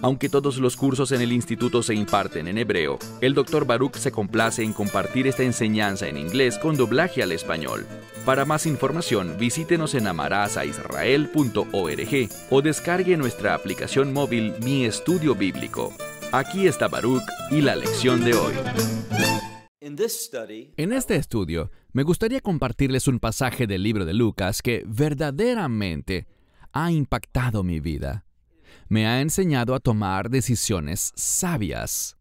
aunque todos los cursos en el instituto se imparten en hebreo, el Dr. Baruch se complace en compartir esta enseñanza en inglés con doblaje al español. Para más información, visítenos en amarazaisrael.org o descargue nuestra aplicación móvil Mi Estudio Bíblico. Aquí está Baruch y la lección de hoy. En este estudio, me gustaría compartirles un pasaje del libro de Lucas que verdaderamente ha impactado mi vida me ha enseñado a tomar decisiones sabias.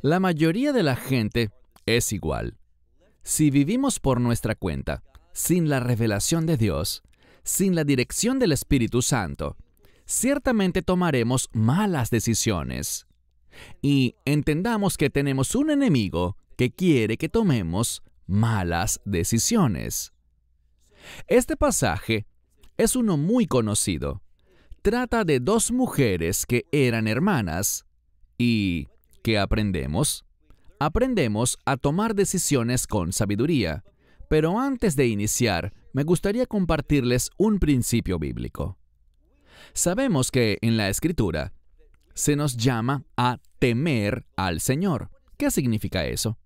La mayoría de la gente es igual. Si vivimos por nuestra cuenta, sin la revelación de Dios, sin la dirección del Espíritu Santo, ciertamente tomaremos malas decisiones. Y entendamos que tenemos un enemigo que quiere que tomemos malas decisiones. Este pasaje es uno muy conocido trata de dos mujeres que eran hermanas. ¿Y qué aprendemos? Aprendemos a tomar decisiones con sabiduría. Pero antes de iniciar, me gustaría compartirles un principio bíblico. Sabemos que en la Escritura se nos llama a temer al Señor. ¿Qué significa eso?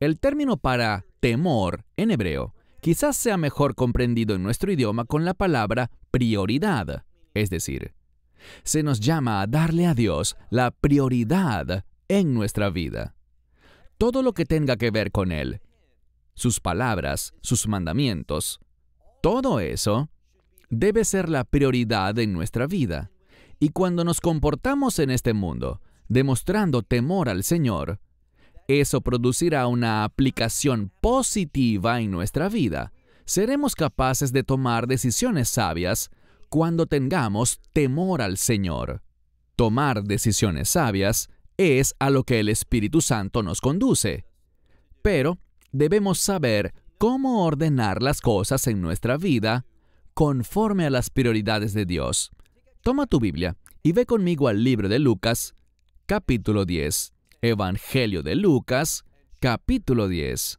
El término para temor en hebreo quizás sea mejor comprendido en nuestro idioma con la palabra prioridad. Es decir, se nos llama a darle a Dios la prioridad en nuestra vida. Todo lo que tenga que ver con Él, sus palabras, sus mandamientos, todo eso debe ser la prioridad en nuestra vida. Y cuando nos comportamos en este mundo, demostrando temor al Señor, eso producirá una aplicación positiva en nuestra vida. Seremos capaces de tomar decisiones sabias cuando tengamos temor al Señor. Tomar decisiones sabias es a lo que el Espíritu Santo nos conduce. Pero debemos saber cómo ordenar las cosas en nuestra vida conforme a las prioridades de Dios. Toma tu Biblia y ve conmigo al libro de Lucas, capítulo 10. Evangelio de Lucas, capítulo 10.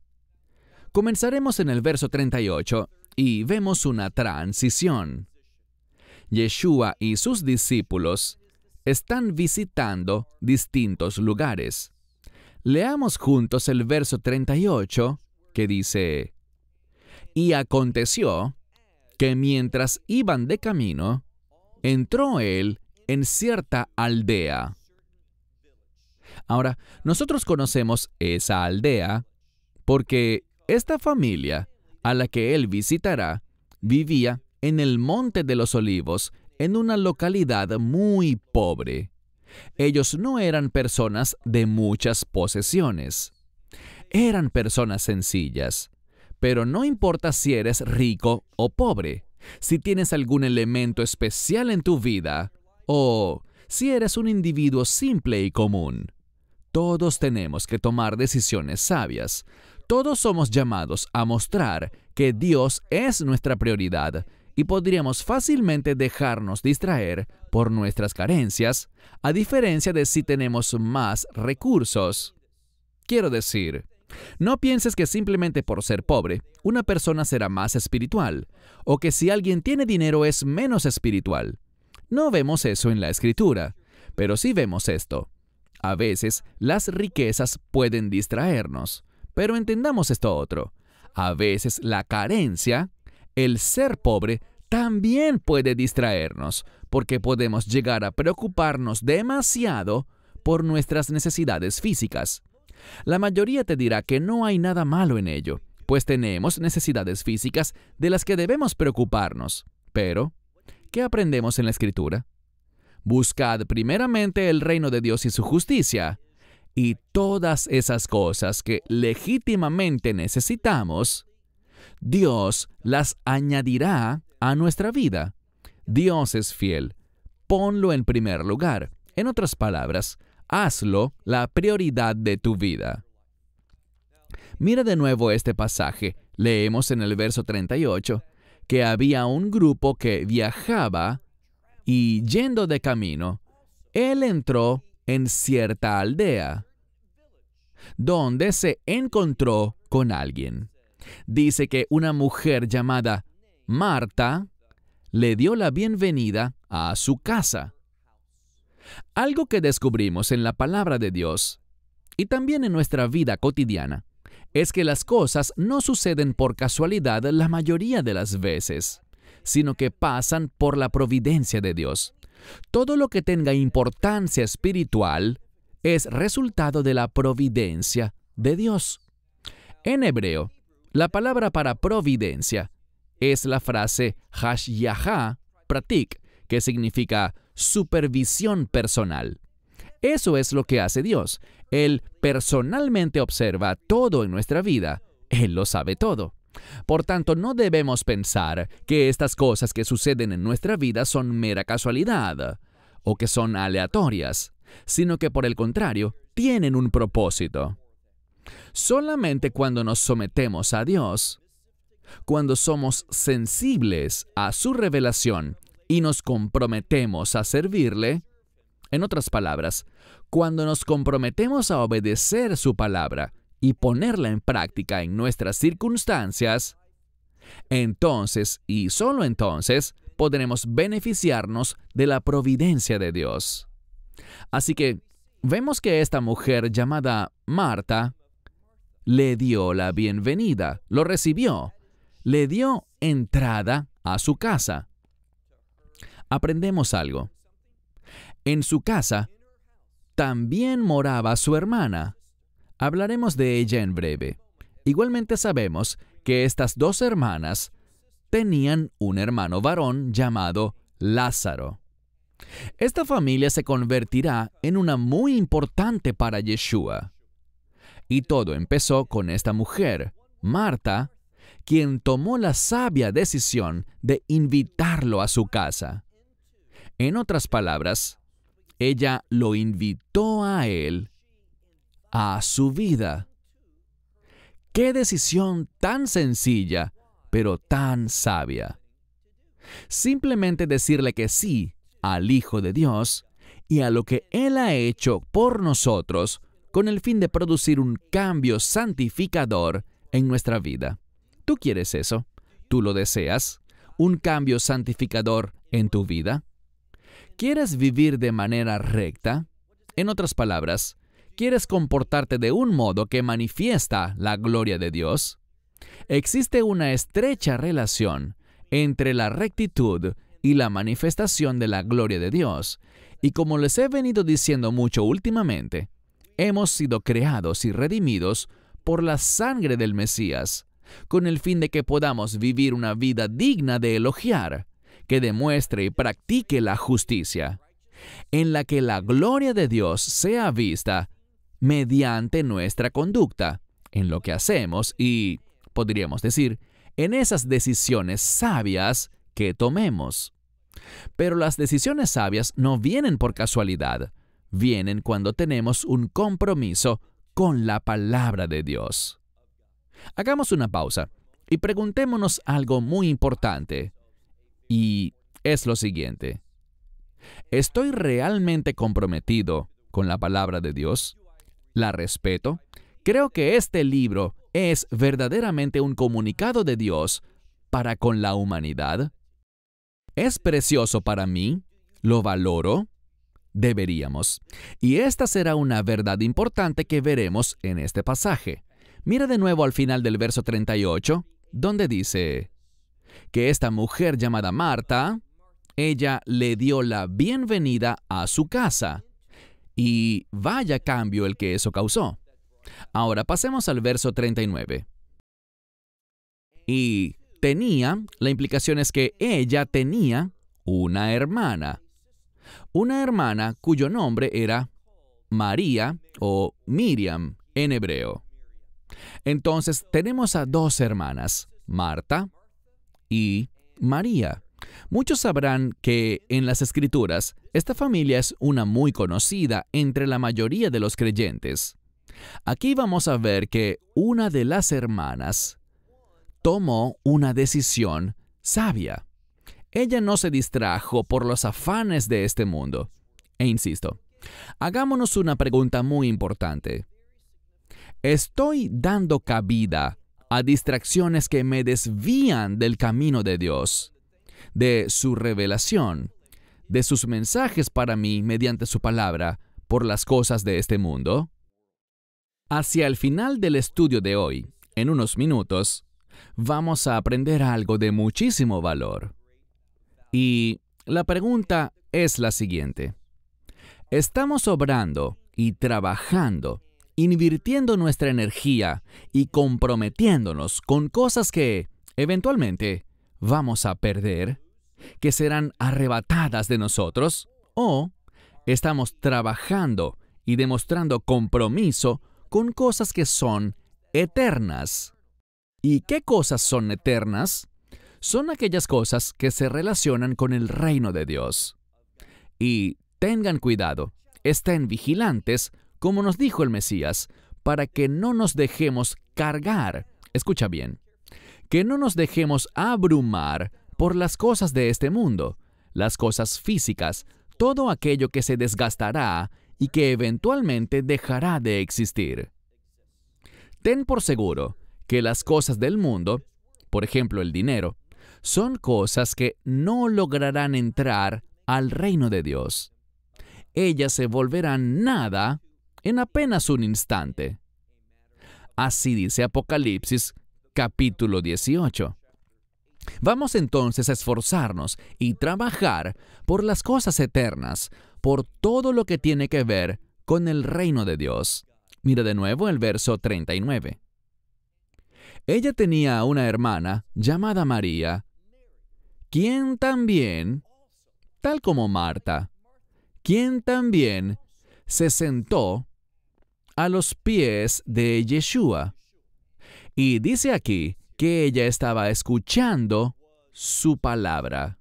Comenzaremos en el verso 38 y vemos una transición. Yeshua y sus discípulos están visitando distintos lugares. Leamos juntos el verso 38 que dice, Y aconteció que mientras iban de camino, entró él en cierta aldea. Ahora, nosotros conocemos esa aldea porque esta familia a la que él visitará vivía en el Monte de los Olivos, en una localidad muy pobre. Ellos no eran personas de muchas posesiones. Eran personas sencillas. Pero no importa si eres rico o pobre, si tienes algún elemento especial en tu vida o si eres un individuo simple y común. Todos tenemos que tomar decisiones sabias. Todos somos llamados a mostrar que Dios es nuestra prioridad y podríamos fácilmente dejarnos distraer por nuestras carencias, a diferencia de si tenemos más recursos. Quiero decir, no pienses que simplemente por ser pobre, una persona será más espiritual, o que si alguien tiene dinero es menos espiritual. No vemos eso en la escritura, pero sí vemos esto. A veces las riquezas pueden distraernos, pero entendamos esto otro. A veces la carencia el ser pobre también puede distraernos, porque podemos llegar a preocuparnos demasiado por nuestras necesidades físicas. La mayoría te dirá que no hay nada malo en ello, pues tenemos necesidades físicas de las que debemos preocuparnos. Pero, ¿qué aprendemos en la Escritura? Buscad primeramente el reino de Dios y su justicia, y todas esas cosas que legítimamente necesitamos Dios las añadirá a nuestra vida. Dios es fiel. Ponlo en primer lugar. En otras palabras, hazlo la prioridad de tu vida. Mira de nuevo este pasaje. Leemos en el verso 38 que había un grupo que viajaba y yendo de camino, él entró en cierta aldea donde se encontró con alguien dice que una mujer llamada Marta le dio la bienvenida a su casa. Algo que descubrimos en la palabra de Dios y también en nuestra vida cotidiana es que las cosas no suceden por casualidad la mayoría de las veces, sino que pasan por la providencia de Dios. Todo lo que tenga importancia espiritual es resultado de la providencia de Dios. En hebreo, la palabra para providencia es la frase yaha Pratik, que significa supervisión personal. Eso es lo que hace Dios. Él personalmente observa todo en nuestra vida. Él lo sabe todo. Por tanto, no debemos pensar que estas cosas que suceden en nuestra vida son mera casualidad o que son aleatorias, sino que por el contrario, tienen un propósito. Solamente cuando nos sometemos a Dios, cuando somos sensibles a su revelación y nos comprometemos a servirle, en otras palabras, cuando nos comprometemos a obedecer su palabra y ponerla en práctica en nuestras circunstancias, entonces y solo entonces podremos beneficiarnos de la providencia de Dios. Así que vemos que esta mujer llamada Marta le dio la bienvenida, lo recibió, le dio entrada a su casa. Aprendemos algo. En su casa también moraba su hermana. Hablaremos de ella en breve. Igualmente sabemos que estas dos hermanas tenían un hermano varón llamado Lázaro. Esta familia se convertirá en una muy importante para Yeshua. Y todo empezó con esta mujer, Marta, quien tomó la sabia decisión de invitarlo a su casa. En otras palabras, ella lo invitó a él a su vida. Qué decisión tan sencilla, pero tan sabia. Simplemente decirle que sí al Hijo de Dios y a lo que Él ha hecho por nosotros con el fin de producir un cambio santificador en nuestra vida. ¿Tú quieres eso? ¿Tú lo deseas? ¿Un cambio santificador en tu vida? ¿Quieres vivir de manera recta? En otras palabras, ¿quieres comportarte de un modo que manifiesta la gloria de Dios? Existe una estrecha relación entre la rectitud y la manifestación de la gloria de Dios. Y como les he venido diciendo mucho últimamente, hemos sido creados y redimidos por la sangre del Mesías, con el fin de que podamos vivir una vida digna de elogiar, que demuestre y practique la justicia, en la que la gloria de Dios sea vista mediante nuestra conducta, en lo que hacemos y, podríamos decir, en esas decisiones sabias que tomemos. Pero las decisiones sabias no vienen por casualidad, vienen cuando tenemos un compromiso con la palabra de Dios. Hagamos una pausa y preguntémonos algo muy importante, y es lo siguiente. ¿Estoy realmente comprometido con la palabra de Dios? ¿La respeto? Creo que este libro es verdaderamente un comunicado de Dios para con la humanidad. ¿Es precioso para mí? ¿Lo valoro? deberíamos. Y esta será una verdad importante que veremos en este pasaje. Mira de nuevo al final del verso 38, donde dice que esta mujer llamada Marta, ella le dio la bienvenida a su casa. Y vaya cambio el que eso causó. Ahora pasemos al verso 39. Y tenía, la implicación es que ella tenía una hermana una hermana cuyo nombre era María o Miriam en hebreo. Entonces tenemos a dos hermanas, Marta y María. Muchos sabrán que en las escrituras esta familia es una muy conocida entre la mayoría de los creyentes. Aquí vamos a ver que una de las hermanas tomó una decisión sabia. Ella no se distrajo por los afanes de este mundo. E insisto, hagámonos una pregunta muy importante. ¿Estoy dando cabida a distracciones que me desvían del camino de Dios, de su revelación, de sus mensajes para mí mediante su palabra por las cosas de este mundo? Hacia el final del estudio de hoy, en unos minutos, vamos a aprender algo de muchísimo valor. Y la pregunta es la siguiente. ¿Estamos obrando y trabajando, invirtiendo nuestra energía y comprometiéndonos con cosas que, eventualmente, vamos a perder, que serán arrebatadas de nosotros? ¿O estamos trabajando y demostrando compromiso con cosas que son eternas? ¿Y qué cosas son eternas? son aquellas cosas que se relacionan con el reino de Dios. Y tengan cuidado, estén vigilantes, como nos dijo el Mesías, para que no nos dejemos cargar, escucha bien, que no nos dejemos abrumar por las cosas de este mundo, las cosas físicas, todo aquello que se desgastará y que eventualmente dejará de existir. Ten por seguro que las cosas del mundo, por ejemplo el dinero, son cosas que no lograrán entrar al reino de Dios. Ellas se volverán nada en apenas un instante. Así dice Apocalipsis capítulo 18. Vamos entonces a esforzarnos y trabajar por las cosas eternas, por todo lo que tiene que ver con el reino de Dios. Mira de nuevo el verso 39. Ella tenía una hermana llamada María, quien también, tal como Marta, quien también se sentó a los pies de Yeshua. Y dice aquí que ella estaba escuchando su palabra.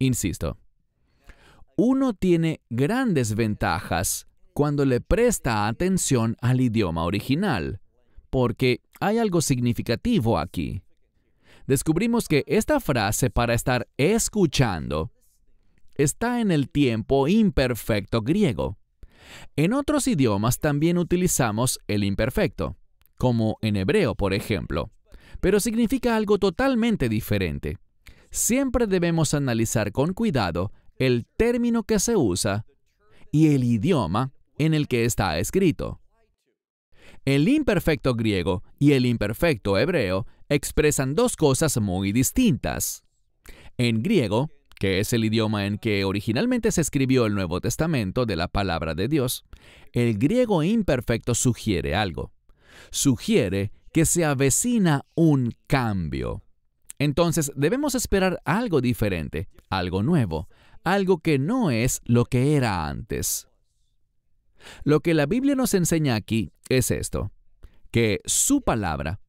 Insisto, uno tiene grandes ventajas cuando le presta atención al idioma original, porque hay algo significativo aquí descubrimos que esta frase para estar escuchando está en el tiempo imperfecto griego. En otros idiomas también utilizamos el imperfecto, como en hebreo, por ejemplo, pero significa algo totalmente diferente. Siempre debemos analizar con cuidado el término que se usa y el idioma en el que está escrito. El imperfecto griego y el imperfecto hebreo expresan dos cosas muy distintas. En griego, que es el idioma en que originalmente se escribió el Nuevo Testamento de la palabra de Dios, el griego imperfecto sugiere algo. Sugiere que se avecina un cambio. Entonces debemos esperar algo diferente, algo nuevo, algo que no es lo que era antes. Lo que la Biblia nos enseña aquí es esto, que su palabra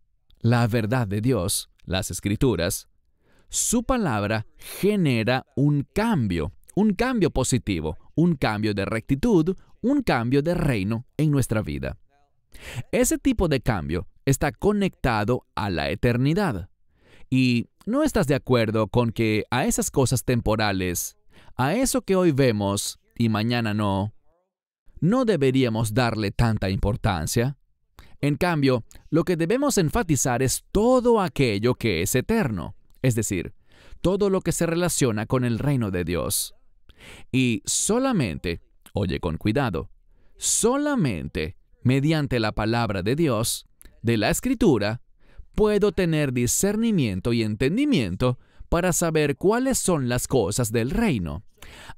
la verdad de Dios, las escrituras, su palabra genera un cambio, un cambio positivo, un cambio de rectitud, un cambio de reino en nuestra vida. Ese tipo de cambio está conectado a la eternidad. Y no estás de acuerdo con que a esas cosas temporales, a eso que hoy vemos y mañana no, no deberíamos darle tanta importancia. En cambio, lo que debemos enfatizar es todo aquello que es eterno, es decir, todo lo que se relaciona con el reino de Dios. Y solamente, oye con cuidado, solamente mediante la palabra de Dios, de la escritura, puedo tener discernimiento y entendimiento para saber cuáles son las cosas del reino.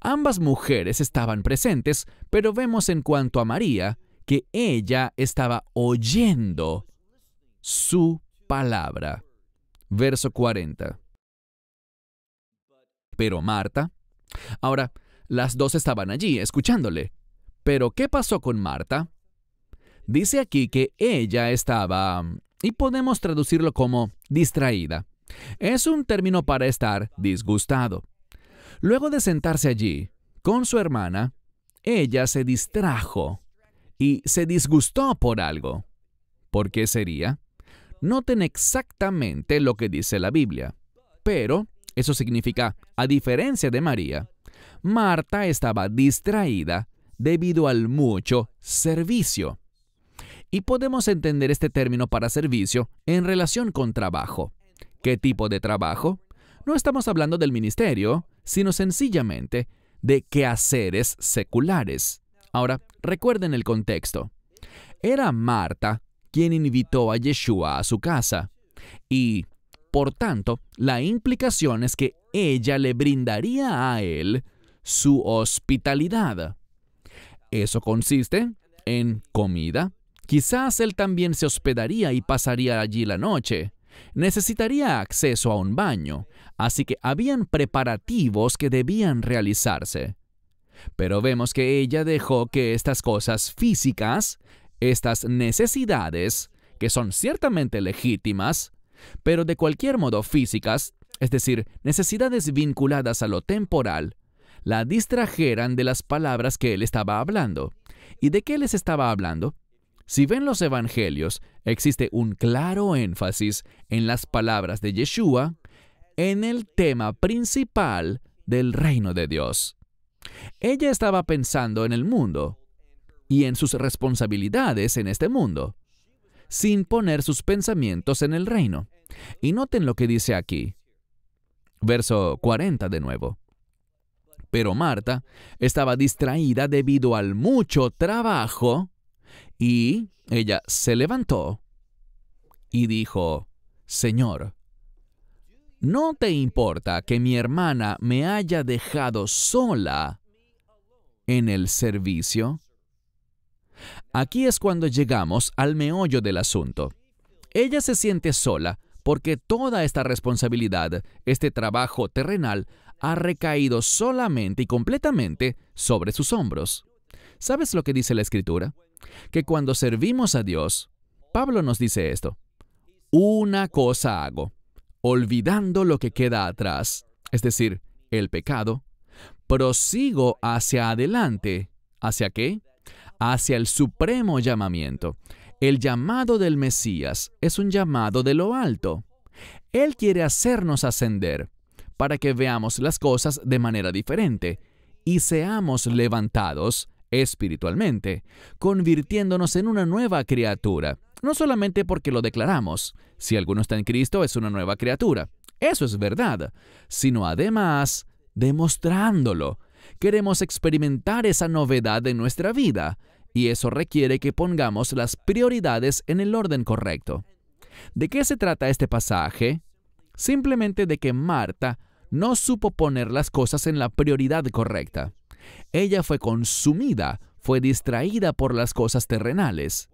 Ambas mujeres estaban presentes, pero vemos en cuanto a María, que ella estaba oyendo su palabra. Verso 40. Pero Marta, ahora, las dos estaban allí, escuchándole. Pero, ¿qué pasó con Marta? Dice aquí que ella estaba, y podemos traducirlo como distraída. Es un término para estar disgustado. Luego de sentarse allí, con su hermana, ella se distrajo y se disgustó por algo. ¿Por qué sería? Noten exactamente lo que dice la Biblia. Pero, eso significa, a diferencia de María, Marta estaba distraída debido al mucho servicio. Y podemos entender este término para servicio en relación con trabajo. ¿Qué tipo de trabajo? No estamos hablando del ministerio, sino sencillamente de quehaceres seculares. Ahora, recuerden el contexto. Era Marta quien invitó a Yeshua a su casa y, por tanto, la implicación es que ella le brindaría a él su hospitalidad. Eso consiste en comida. Quizás él también se hospedaría y pasaría allí la noche. Necesitaría acceso a un baño, así que habían preparativos que debían realizarse. Pero vemos que ella dejó que estas cosas físicas, estas necesidades, que son ciertamente legítimas, pero de cualquier modo físicas, es decir, necesidades vinculadas a lo temporal, la distrajeran de las palabras que él estaba hablando. ¿Y de qué les estaba hablando? Si ven los evangelios, existe un claro énfasis en las palabras de Yeshua en el tema principal del reino de Dios. Ella estaba pensando en el mundo y en sus responsabilidades en este mundo, sin poner sus pensamientos en el reino. Y noten lo que dice aquí, verso 40 de nuevo. Pero Marta estaba distraída debido al mucho trabajo y ella se levantó y dijo, Señor, ¿no te importa que mi hermana me haya dejado sola en el servicio? Aquí es cuando llegamos al meollo del asunto. Ella se siente sola porque toda esta responsabilidad, este trabajo terrenal, ha recaído solamente y completamente sobre sus hombros. ¿Sabes lo que dice la Escritura? Que cuando servimos a Dios, Pablo nos dice esto, una cosa hago, olvidando lo que queda atrás, es decir, el pecado, prosigo hacia adelante. ¿Hacia qué? Hacia el supremo llamamiento. El llamado del Mesías es un llamado de lo alto. Él quiere hacernos ascender para que veamos las cosas de manera diferente y seamos levantados espiritualmente, convirtiéndonos en una nueva criatura. No solamente porque lo declaramos, si alguno está en Cristo es una nueva criatura, eso es verdad, sino además demostrándolo. Queremos experimentar esa novedad en nuestra vida y eso requiere que pongamos las prioridades en el orden correcto. ¿De qué se trata este pasaje? Simplemente de que Marta no supo poner las cosas en la prioridad correcta. Ella fue consumida, fue distraída por las cosas terrenales.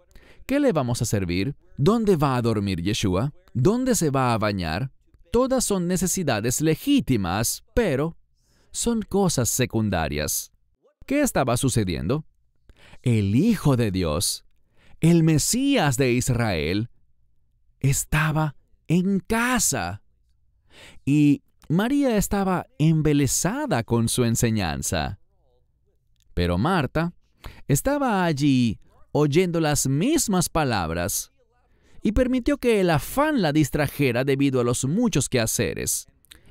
¿Qué le vamos a servir? ¿Dónde va a dormir Yeshua? ¿Dónde se va a bañar? Todas son necesidades legítimas, pero son cosas secundarias. ¿Qué estaba sucediendo? El Hijo de Dios, el Mesías de Israel, estaba en casa. Y María estaba embelesada con su enseñanza. Pero Marta estaba allí oyendo las mismas palabras y permitió que el afán la distrajera debido a los muchos quehaceres.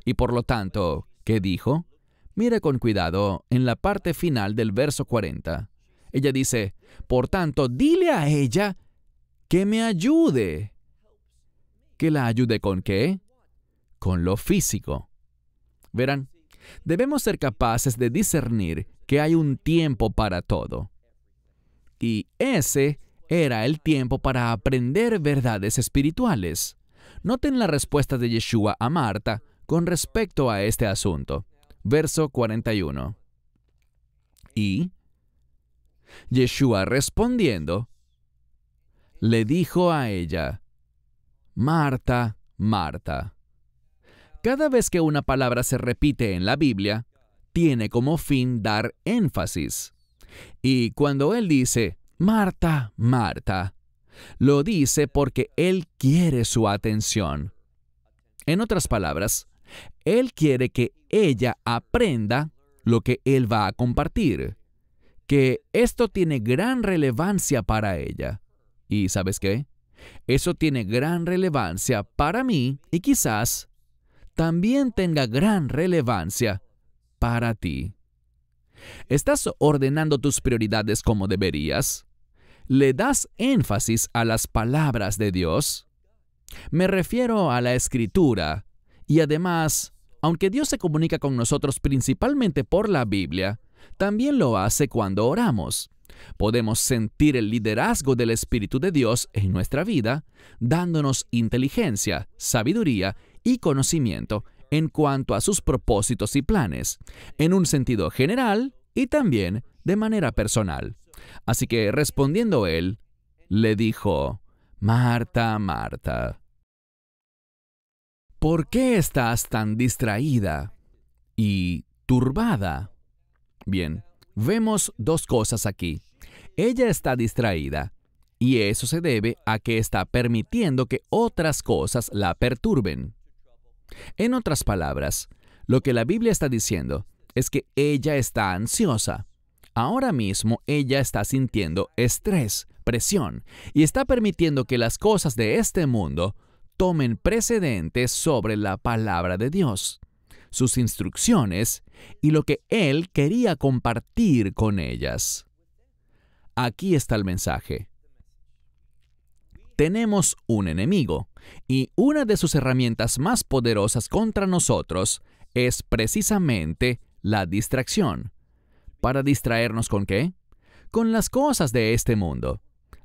Y por lo tanto, ¿qué dijo? Mira con cuidado en la parte final del verso 40. Ella dice, por tanto, dile a ella que me ayude. ¿Que la ayude con qué? Con lo físico. Verán, debemos ser capaces de discernir que hay un tiempo para todo. Y ese era el tiempo para aprender verdades espirituales. Noten la respuesta de Yeshua a Marta con respecto a este asunto verso 41. Y Yeshua respondiendo, le dijo a ella, Marta, Marta. Cada vez que una palabra se repite en la Biblia, tiene como fin dar énfasis. Y cuando él dice, Marta, Marta, lo dice porque él quiere su atención. En otras palabras, él quiere que ella aprenda lo que él va a compartir, que esto tiene gran relevancia para ella. ¿Y sabes qué? Eso tiene gran relevancia para mí y quizás también tenga gran relevancia para ti. ¿Estás ordenando tus prioridades como deberías? ¿Le das énfasis a las palabras de Dios? Me refiero a la escritura, y además, aunque Dios se comunica con nosotros principalmente por la Biblia, también lo hace cuando oramos. Podemos sentir el liderazgo del Espíritu de Dios en nuestra vida, dándonos inteligencia, sabiduría y conocimiento en cuanto a sus propósitos y planes, en un sentido general y también de manera personal. Así que respondiendo él, le dijo, Marta, Marta, ¿Por qué estás tan distraída y turbada? Bien, vemos dos cosas aquí. Ella está distraída y eso se debe a que está permitiendo que otras cosas la perturben. En otras palabras, lo que la Biblia está diciendo es que ella está ansiosa. Ahora mismo ella está sintiendo estrés, presión, y está permitiendo que las cosas de este mundo tomen precedentes sobre la palabra de Dios, sus instrucciones y lo que Él quería compartir con ellas. Aquí está el mensaje. Tenemos un enemigo, y una de sus herramientas más poderosas contra nosotros es precisamente la distracción. ¿Para distraernos con qué? Con las cosas de este mundo.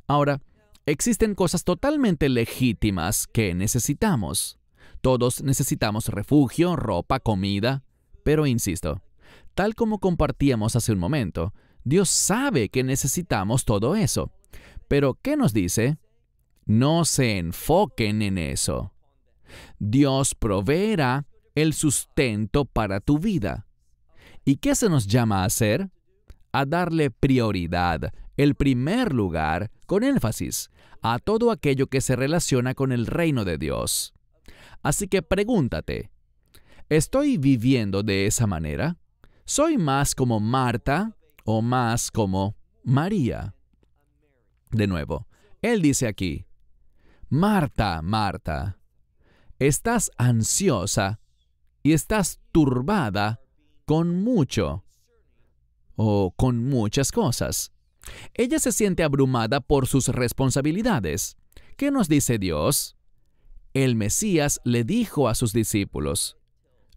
Ahora, Existen cosas totalmente legítimas que necesitamos. Todos necesitamos refugio, ropa, comida, pero insisto, tal como compartíamos hace un momento, Dios sabe que necesitamos todo eso. Pero, ¿qué nos dice? No se enfoquen en eso. Dios proveerá el sustento para tu vida. ¿Y qué se nos llama a hacer? A darle prioridad, el primer lugar, con énfasis, a todo aquello que se relaciona con el reino de Dios. Así que pregúntate, ¿estoy viviendo de esa manera? ¿Soy más como Marta o más como María? De nuevo, él dice aquí, Marta, Marta, estás ansiosa y estás turbada con mucho o con muchas cosas. Ella se siente abrumada por sus responsabilidades. ¿Qué nos dice Dios? El Mesías le dijo a sus discípulos,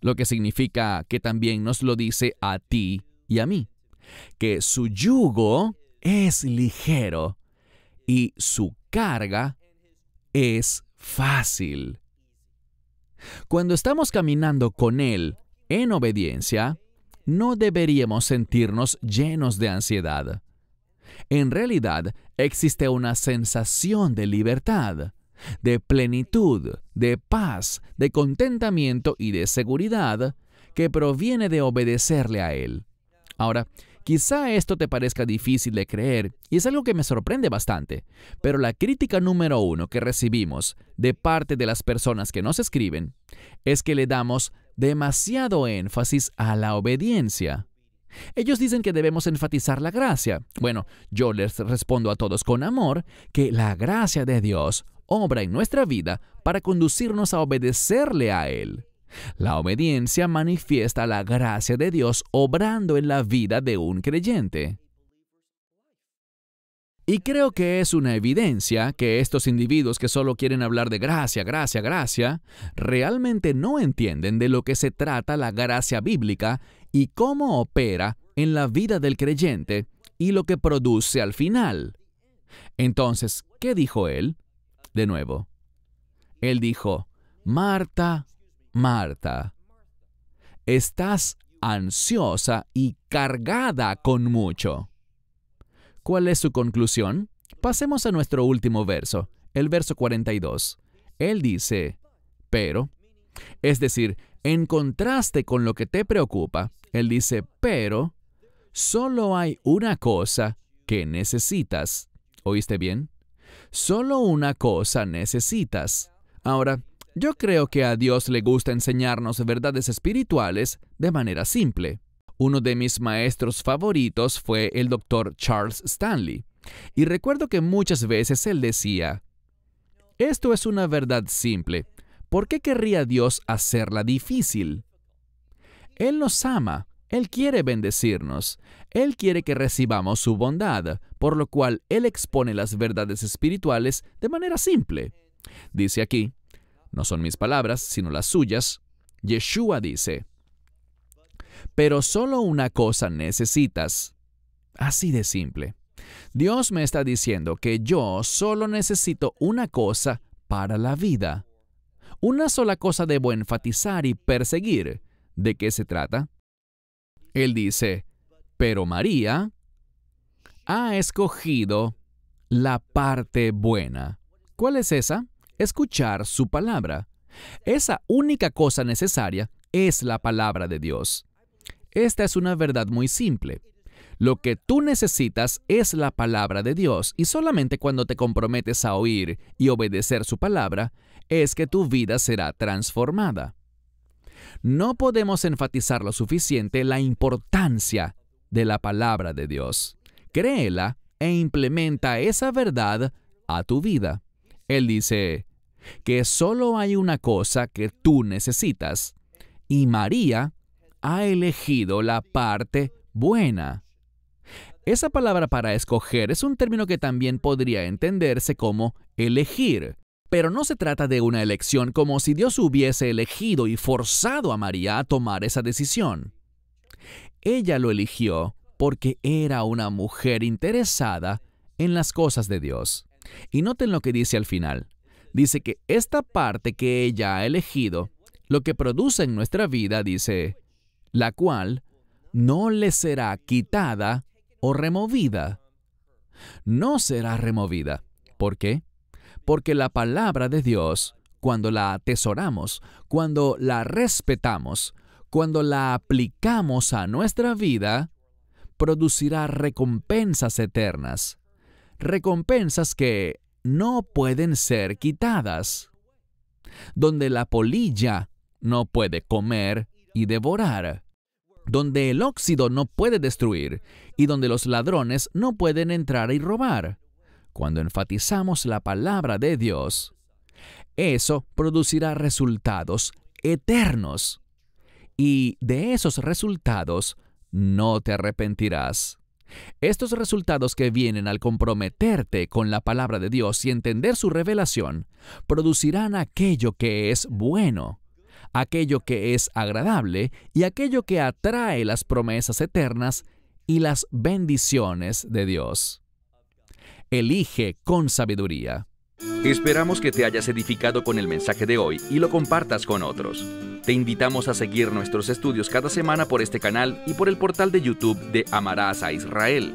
lo que significa que también nos lo dice a ti y a mí, que su yugo es ligero y su carga es fácil. Cuando estamos caminando con Él en obediencia, no deberíamos sentirnos llenos de ansiedad. En realidad existe una sensación de libertad, de plenitud, de paz, de contentamiento y de seguridad que proviene de obedecerle a Él. Ahora, quizá esto te parezca difícil de creer y es algo que me sorprende bastante, pero la crítica número uno que recibimos de parte de las personas que nos escriben es que le damos demasiado énfasis a la obediencia. Ellos dicen que debemos enfatizar la gracia. Bueno, yo les respondo a todos con amor que la gracia de Dios obra en nuestra vida para conducirnos a obedecerle a Él. La obediencia manifiesta la gracia de Dios obrando en la vida de un creyente. Y creo que es una evidencia que estos individuos que solo quieren hablar de gracia, gracia, gracia, realmente no entienden de lo que se trata la gracia bíblica y cómo opera en la vida del creyente y lo que produce al final. Entonces, ¿qué dijo él? De nuevo, él dijo, Marta, Marta, estás ansiosa y cargada con mucho. ¿Cuál es su conclusión? Pasemos a nuestro último verso, el verso 42. Él dice, pero, es decir, en contraste con lo que te preocupa, él dice, pero solo hay una cosa que necesitas. ¿Oíste bien? Solo una cosa necesitas. Ahora, yo creo que a Dios le gusta enseñarnos verdades espirituales de manera simple. Uno de mis maestros favoritos fue el doctor Charles Stanley. Y recuerdo que muchas veces él decía, esto es una verdad simple. ¿Por qué querría Dios hacerla difícil? Él nos ama, Él quiere bendecirnos, Él quiere que recibamos su bondad, por lo cual Él expone las verdades espirituales de manera simple. Dice aquí, no son mis palabras, sino las suyas, Yeshua dice, pero solo una cosa necesitas. Así de simple. Dios me está diciendo que yo solo necesito una cosa para la vida. Una sola cosa debo enfatizar y perseguir, ¿De qué se trata? Él dice, pero María ha escogido la parte buena. ¿Cuál es esa? Escuchar su palabra. Esa única cosa necesaria es la palabra de Dios. Esta es una verdad muy simple. Lo que tú necesitas es la palabra de Dios y solamente cuando te comprometes a oír y obedecer su palabra es que tu vida será transformada. No podemos enfatizar lo suficiente la importancia de la palabra de Dios. Créela e implementa esa verdad a tu vida. Él dice que solo hay una cosa que tú necesitas y María ha elegido la parte buena. Esa palabra para escoger es un término que también podría entenderse como elegir. Pero no se trata de una elección como si Dios hubiese elegido y forzado a María a tomar esa decisión. Ella lo eligió porque era una mujer interesada en las cosas de Dios. Y noten lo que dice al final. Dice que esta parte que ella ha elegido, lo que produce en nuestra vida, dice, la cual no le será quitada o removida. No será removida. ¿Por qué? porque la palabra de Dios, cuando la atesoramos, cuando la respetamos, cuando la aplicamos a nuestra vida, producirá recompensas eternas, recompensas que no pueden ser quitadas, donde la polilla no puede comer y devorar, donde el óxido no puede destruir y donde los ladrones no pueden entrar y robar, cuando enfatizamos la palabra de Dios, eso producirá resultados eternos. Y de esos resultados no te arrepentirás. Estos resultados que vienen al comprometerte con la palabra de Dios y entender su revelación, producirán aquello que es bueno, aquello que es agradable y aquello que atrae las promesas eternas y las bendiciones de Dios. Elige con sabiduría. Esperamos que te hayas edificado con el mensaje de hoy y lo compartas con otros. Te invitamos a seguir nuestros estudios cada semana por este canal y por el portal de YouTube de Amarás a Israel.